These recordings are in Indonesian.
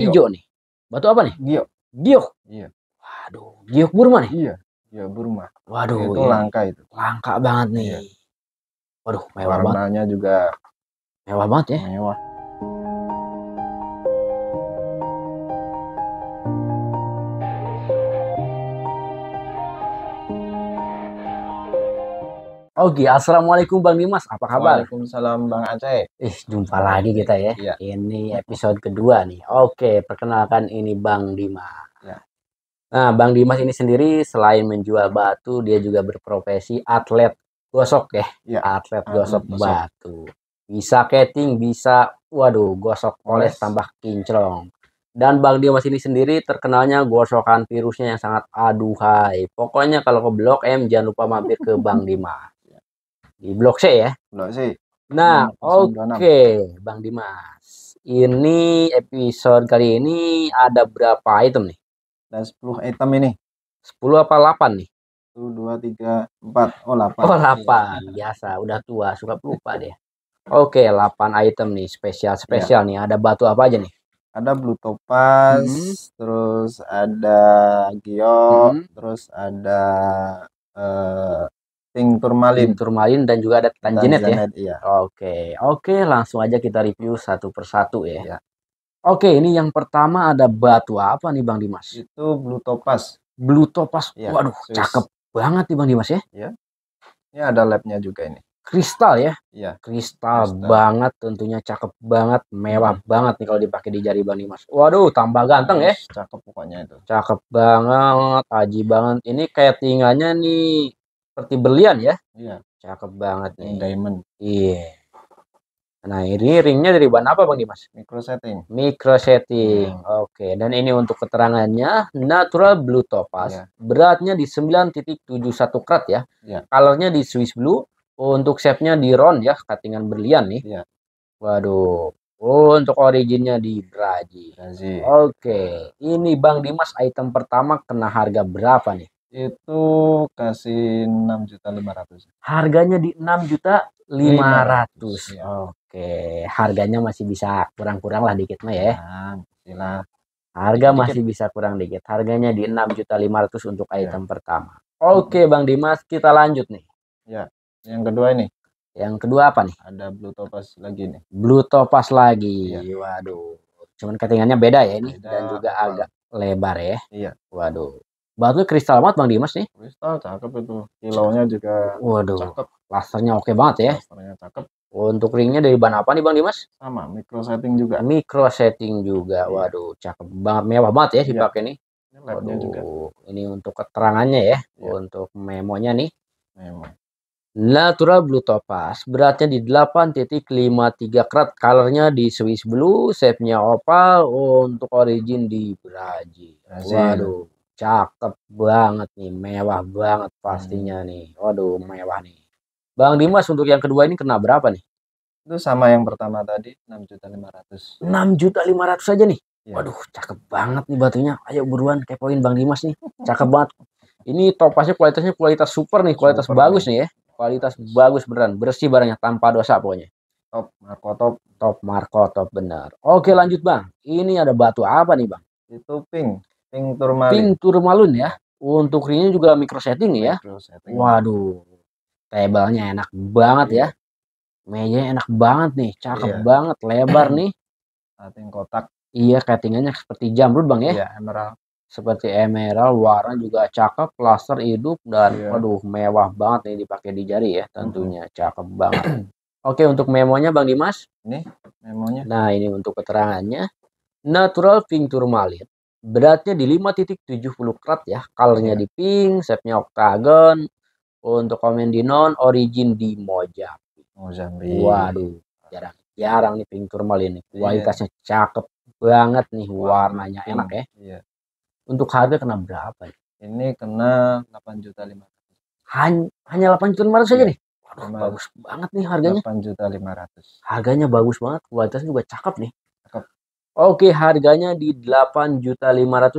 Hijau nih. Batu apa nih? Giok. Giok. Iya. Waduh, giok Burma nih. Iya. Giok Burma. Waduh. Itu iya. langka itu. Langka banget nih. Iya. Waduh, mewah Warnanya banget. Warnanya juga mewah banget ya. Mewah. Oke, okay, assalamualaikum Bang Dimas, apa kabar? Waalaikumsalam Bang Aceh. Ih, jumpa lagi kita ya. ya. Ini episode kedua nih. Oke, perkenalkan ini Bang Dimas. Ya. Nah, Bang Dimas ini sendiri selain menjual batu, dia juga berprofesi atlet gosok ya. ya. Atlet gosok, batu. Bisa keting, bisa waduh, gosok oles tambah kinclong. Dan Bang Dimas ini sendiri terkenalnya gosokan virusnya yang sangat aduhai. Pokoknya kalau ke Blok M jangan lupa mampir ke Bang Dimas di blok C ya blok C nah hmm, oke okay. bang Dimas ini episode kali ini ada berapa item nih ada 10 item ini 10 apa 8 nih 1 2 3 4. oh 8. oh 8. Ya. biasa udah tua suka lupa deh oke okay, 8 item nih spesial spesial ya. nih ada batu apa aja nih ada blue topaz hmm. terus ada geo hmm. terus ada uh, ting Turmalin. ting Turmalin dan juga ada Tanjinet, Tanjinet ya. Iya. Oke, oke langsung aja kita review satu persatu ya. Iya. Oke, ini yang pertama ada batu apa nih Bang Dimas? Itu Blue Topaz. Blue Topaz. Iya, Waduh, Swiss. cakep banget nih Bang Dimas ya. Iya. Ini ada labnya juga ini. Kristal ya? Iya. Kristal, kristal banget tentunya cakep banget, mewah hmm. banget nih kalau dipakai di jari Bang Dimas. Waduh, tambah ganteng Terus, ya. Cakep pokoknya itu. Cakep banget, aji banget. Ini kayak tingganya nih seperti berlian ya. Iya. Cakep banget nih. Diamond. Iya. Yeah. Nah, ini ringnya dari bahan apa Bang Dimas? Micro setting. Micro setting. Hmm. Oke, dan ini untuk keterangannya natural blue topaz. Yeah. Beratnya di 9.71 karat ya. Yeah. di Swiss blue. Untuk shape-nya di round ya, katingan berlian nih. Yeah. Waduh. Oh, untuk originnya di Brazil. Brazil. Oke, okay. ini Bang Dimas item pertama kena harga berapa nih? itu kasih enam juta lima ratus. harganya di enam juta lima ratus. Ya. oke harganya masih bisa kurang-kurang lah dikit mah ya nah, harga dikit. masih bisa kurang dikit harganya di enam juta lima ratus untuk ya. item pertama oke hmm. Bang Dimas kita lanjut nih ya yang kedua ini yang kedua apa nih ada blue topas lagi nih blue topas lagi ya. waduh cuman ketinggiannya beda ya ini beda. dan juga agak lebar ya iya waduh Batu kristal banget Bang Dimas nih. Kristal cakep itu. Kilaunya juga Waduh. cakep. Lasernya oke banget ya. Lasernya cakep. Untuk ringnya dari ban apa nih Bang Dimas? Sama, micro setting juga. Micro setting juga. Iya. Waduh, cakep banget mewah banget ya iya. dipakai iya. nih. Ini juga. ini untuk keterangannya ya, Iya. untuk memonya nih. Memo. Natural Blue Topaz, beratnya di 8.53 karat, colornya di Swiss Blue, shape-nya opal, untuk origin di Brazil. Brazil. Waduh, cakep banget nih mewah banget hmm. pastinya hmm. nih waduh mewah nih Bang Dimas untuk yang kedua ini kena berapa nih itu sama yang pertama tadi enam juta lima ratus enam juta lima ratus aja nih ya. waduh cakep banget nih batunya ayo buruan kepoin Bang Dimas nih cakep banget ini topasnya kualitasnya kualitas super nih kualitas super bagus nih. ya kualitas bagus beneran bersih barangnya tanpa dosa pokoknya top Marco top top Marco top benar oke lanjut Bang ini ada batu apa nih Bang itu pink Pink Turmalin. Pink Turmalin ya. Untuk ringnya juga micro setting ya. Micro setting. Waduh. Tebalnya enak banget ya. Meja enak banget nih, cakep iya. banget, lebar nih. Cutting kotak. Iya, cuttingannya seperti jamrud bang ya. Iya, emerald. Seperti emerald, warna juga cakep, laser hidup dan yeah. waduh mewah banget nih dipakai di jari ya, tentunya hmm. cakep banget. Oke, untuk memonya Bang Dimas. Ini memonya. Nah, ini untuk keterangannya. Natural Pink Tourmaline beratnya di 5.70 krat ya. Colornya yeah. di pink, shape-nya oktagon. Untuk komen di non, origin di Mozambi. Mozambi. Waduh, jarang jarang nih pink turmal ini. Iya. Kualitasnya yeah. cakep banget nih, wow. warnanya pink. enak ya. Yeah. Untuk harga kena berapa ya? Ini kena 8 juta lima ratus. hanya delapan juta lima ratus saja iya. nih. bagus banget nih harganya. Delapan juta lima ratus. Harganya bagus banget, kualitasnya juga cakep nih. Oke, harganya di 8.500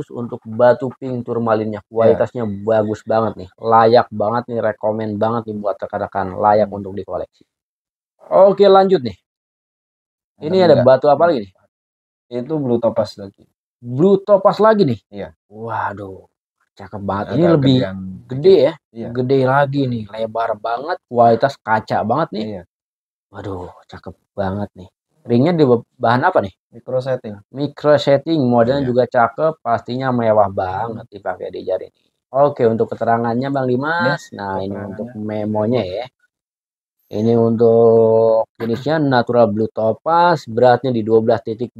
untuk batu pink turmalinnya. Ya. Kualitasnya ya. bagus banget nih. Layak banget nih, rekomend banget nih buat rekan-rekan, layak untuk dikoleksi. Oke, lanjut nih. Ini ada batu apa lagi nih? Itu blue topaz lagi. Blue topaz lagi nih? Iya. Waduh cakep banget ini Agak lebih yang... gede ya iya. gede lagi nih lebar banget kualitas kaca banget nih iya. waduh cakep banget nih Ringnya di bahan apa nih? Micro setting. Micro setting, modelnya yeah. juga cakep, pastinya mewah banget dipakai di jari ini. Oke, untuk keterangannya Bang Dimas. Yes, iya, nah, ini untuk memonya ya. Ini untuk jenisnya natural blue topaz, beratnya di 12.22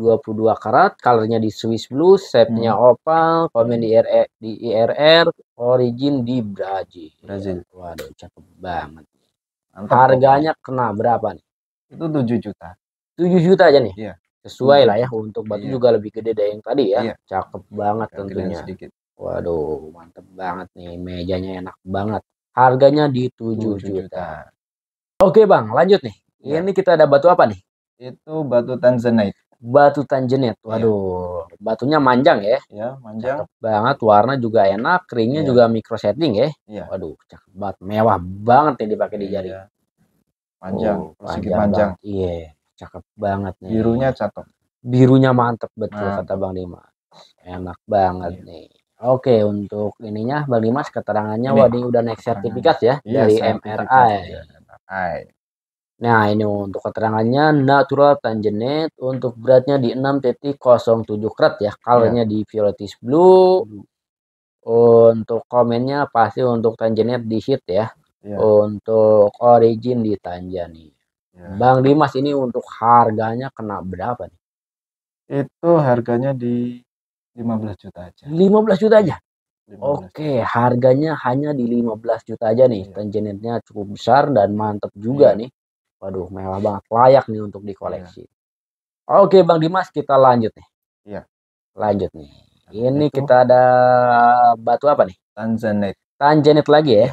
karat, colornya di Swiss blue, shape-nya hmm. opal, komen di IRR, e, di IRR, origin di Brazil. Brazil. Waduh, cakep banget. Mantap, Harganya kena berapa nih? Itu 7 juta. 7 juta aja nih. Iya. Sesuai hmm. lah ya untuk batu iya. juga lebih gede dari yang tadi ya. Iya. Cakep banget Kalo tentunya. Sedikit. Waduh, mantep banget nih mejanya enak banget. Harganya di 7, 7 juta. juta. Oke, Bang, lanjut nih. Iya. Ini kita ada batu apa nih? Itu batu tanzanite. Batu tanzanite. Iya. Waduh, batunya manjang ya. Ya, manjang. Cakep banget, warna juga enak, keringnya iya. juga micro setting ya. Iya. Waduh, cakep banget, mewah banget nih dipakai di jari. Oh, panjang, oh, panjang, panjang. Iya cakep banget nih birunya cakep birunya mantep betul nah. kata bang Dimas enak banget iya. nih oke untuk ininya bang Dimas keterangannya ini. wadi udah naik sertifikat ya iya, dari MRI MRI Nah, ini untuk keterangannya natural tangenet untuk beratnya di 6.07 krat ya. kalernya yeah. di violetish blue. Untuk komennya pasti untuk tangenet di hit ya. Yeah. Untuk origin di Tanjani. Ya. Bang Dimas ini untuk harganya kena berapa nih? Itu harganya di 15 juta aja. 15 juta aja. 15 Oke, harganya hanya di 15 juta aja nih. Ya. cukup besar dan mantap juga ya. nih. Waduh, mewah banget. Layak nih untuk dikoleksi. Ya. Oke, Bang Dimas, kita lanjut nih. Iya. Lanjut nih. Ini itu, kita ada batu apa nih? Tanzanite. Tanzanite lagi ya. Iya.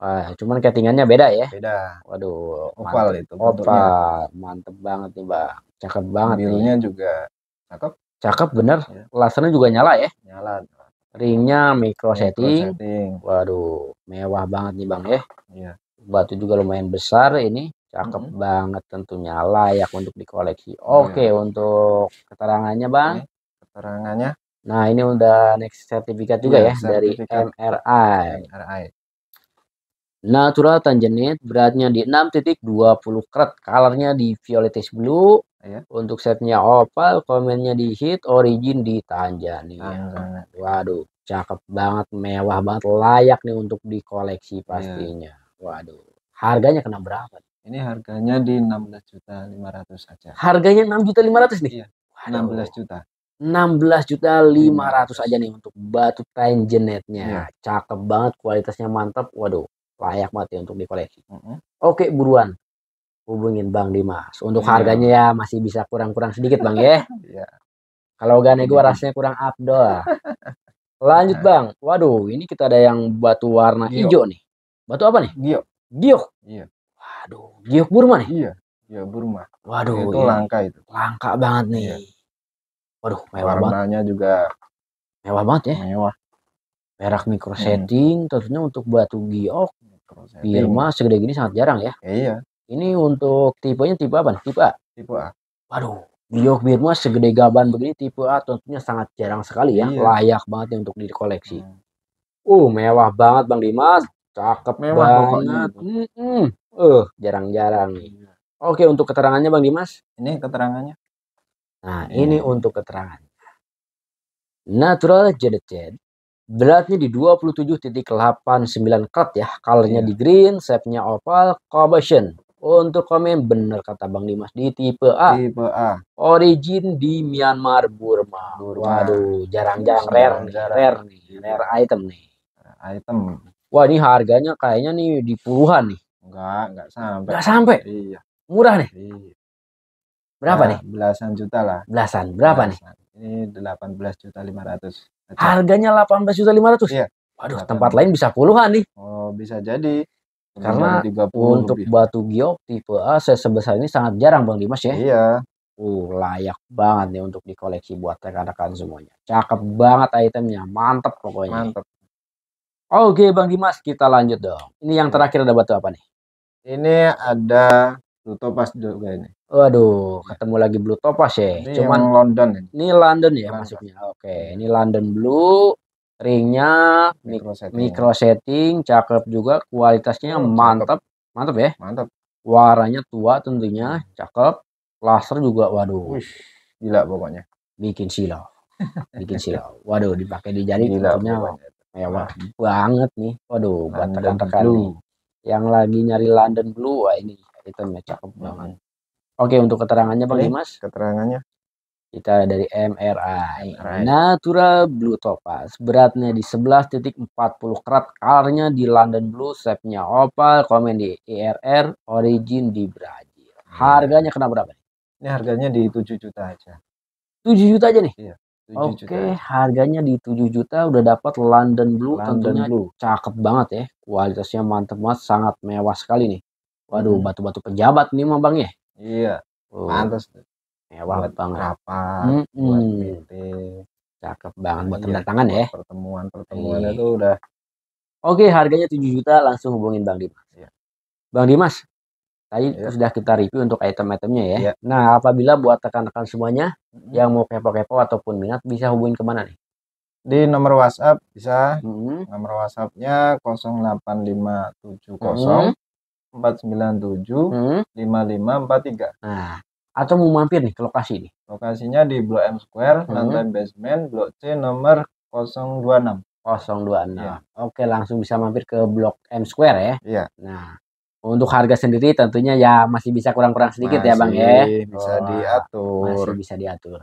Wah, cuman kettingannya beda ya. Beda. Waduh, opal mantep. itu. Opal, mantep banget nih, Bang. Cakep banget. Birunya juga cakep. Cakep bener. Ya. Lasernya juga nyala ya. Nyala. Ringnya micro, micro setting. setting. Waduh, mewah banget nih, Bang ya. Iya. Batu juga lumayan besar ini. Cakep -hmm. banget tentunya layak untuk dikoleksi. Iya. Oke, ya. untuk keterangannya, Bang. Ini keterangannya Nah, ini udah next sertifikat juga ya, ya dari MRI. MRI. Natural tanjenit beratnya di 6.20 karat, colornya di violetish blue. Ya. Untuk setnya opal, komennya di hit, origin di Tanjani. Ah. Waduh, cakep banget, mewah banget, layak nih untuk dikoleksi iya. pastinya. Ya. Waduh, harganya kena berapa? Ini harganya di 16 juta 500 saja. Harganya 6 juta 500 nih? Iya. 16 juta. 16 juta 500 aja nih untuk batu tanjenetnya Ya. Cakep banget, kualitasnya mantap. Waduh, layak banget ya untuk dikoleksi. Mm -hmm. Oke, buruan hubungin Bang Dimas. Untuk yeah. harganya ya masih bisa kurang-kurang sedikit Bang ya. yeah. Kalau gak nego iya. rasanya kurang abdol. Lanjut iya. Bang. Waduh, ini kita ada yang batu warna Gio. hijau nih. Batu apa nih? Gio. Gio. Iya. Waduh, giok Burma nih. Iya, GIO iya, Burma. Waduh, itu iya. langka itu. Langka banget nih. Iya. Waduh, mewah Warnanya banget. Warnanya juga mewah banget ya. Mewah perak micro setting, hmm. tentunya untuk batu giok, birma segede gini sangat jarang ya. Iya. Ini untuk tipenya tipe apa? Tipe A. Tipe A. Waduh, giok Birma segede gaban begini tipe A tentunya sangat jarang sekali ya, iya. layak banget ya untuk dikoleksi. Hmm. Uh, mewah banget Bang Dimas. Cakep mewah banget. Mm Uh, jarang-jarang. Iya. Oke, untuk keterangannya Bang Dimas. Ini keterangannya. Nah, hmm. ini untuk keterangannya Natural Jaded Beratnya di 27.89 knot ya. kalinya yeah. di green, shape-nya oval, combustion. Untuk komen bener kata Bang Dimas di tipe A. Tipe A. Origin di Myanmar, Burma. Burma. Waduh, jarang-jarang rare nih, jarang. rare nih, rare item nih. Item. Wah, ini harganya kayaknya nih di puluhan nih. Enggak, enggak sampai. Enggak sampai. Iya. Murah nih. Iya. Berapa nah, nih? Belasan juta lah. Belasan. Berapa belasan. nih? Ini 18 juta 500. Harganya Harganya 18 juta 500. Iya. Waduh, tempat lain bisa puluhan nih. Oh, bisa jadi. Karena 30 untuk lebih. batu giok tipe A sebesar ini sangat jarang Bang Dimas ya. Iya. Uh, layak banget nih untuk dikoleksi buat rekan-rekan semuanya. Cakep banget itemnya, mantep pokoknya. Mantep. Oke Bang Dimas, kita lanjut dong. Ini yang terakhir ada batu apa nih? Ini ada Blue Topaz juga ini. Waduh, iya. ketemu lagi Blue Topaz ya. Ini Cuman London. Ini London ya London. Oke, ini London Blue, ringnya micro setting, micro setting cakep juga, kualitasnya oh, mantap. Mantap ya? Mantap. Warnanya tua tentunya, cakep. Laser juga waduh. Wish, gila pokoknya. Bikin silau. Bikin silau. Waduh, dipakai di jari gila, tentunya mewah banget nih. Waduh, buat tekan-tekan Yang lagi nyari London Blue wah ini Item ya cakep banget. Oke, untuk keterangannya Pak mas, Keterangannya kita dari MRI. MRI. Natural Blue Topaz. Beratnya di 11.40 karat. Karnya di London Blue. Shape-nya opal. Komen di IRR. Origin di Brazil. Hmm. Harganya kena berapa? Ini harganya di 7 juta aja. 7 juta aja nih? Iya. Oke, okay, harganya di 7 juta udah dapat London Blue London tentunya Blue. cakep banget ya. Kualitasnya mantep banget, sangat mewah sekali nih. Waduh, iya. batu-batu pejabat nih mah Bang ya. Iya. Oh. Mantas. Mewah buat Bang. Rapat, -hmm. buat meeting. Cakep banget buat tanda iya, tangan ya. Pertemuan-pertemuan iya. itu udah. Oke, harganya 7 juta langsung hubungin Bang Dimas. Iya. Bang Dimas, tadi iya. sudah kita review untuk item-itemnya ya. Iya. Nah, apabila buat rekan-rekan semuanya mm yang mau kepo-kepo ataupun minat bisa hubungin kemana nih? di nomor WhatsApp bisa mm -hmm. nomor WhatsAppnya 08570 mm -hmm. 497 hmm. 5543. Nah, atau mau mampir nih ke lokasi nih. Lokasinya di Blok M Square, hmm. lantai basement, Blok C nomor 026. 026. Ya. Oke, langsung bisa mampir ke Blok M Square ya. Iya. Nah, untuk harga sendiri tentunya ya masih bisa kurang-kurang sedikit masih ya Bang ya. bisa diatur. Masih bisa diatur.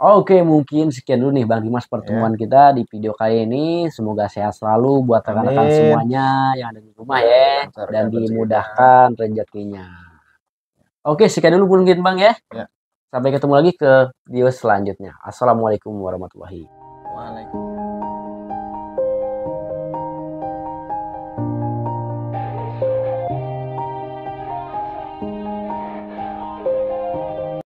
Oke, mungkin sekian dulu nih Bang Dimas pertemuan ya. kita di video kali ini. Semoga sehat selalu buat rekan-rekan semuanya yang ada di rumah ya, ya dan dimudahkan rezekinya. Oke, sekian dulu mungkin Bang ya. ya. Sampai ketemu lagi ke video selanjutnya. Assalamualaikum warahmatullahi. wabarakatuh.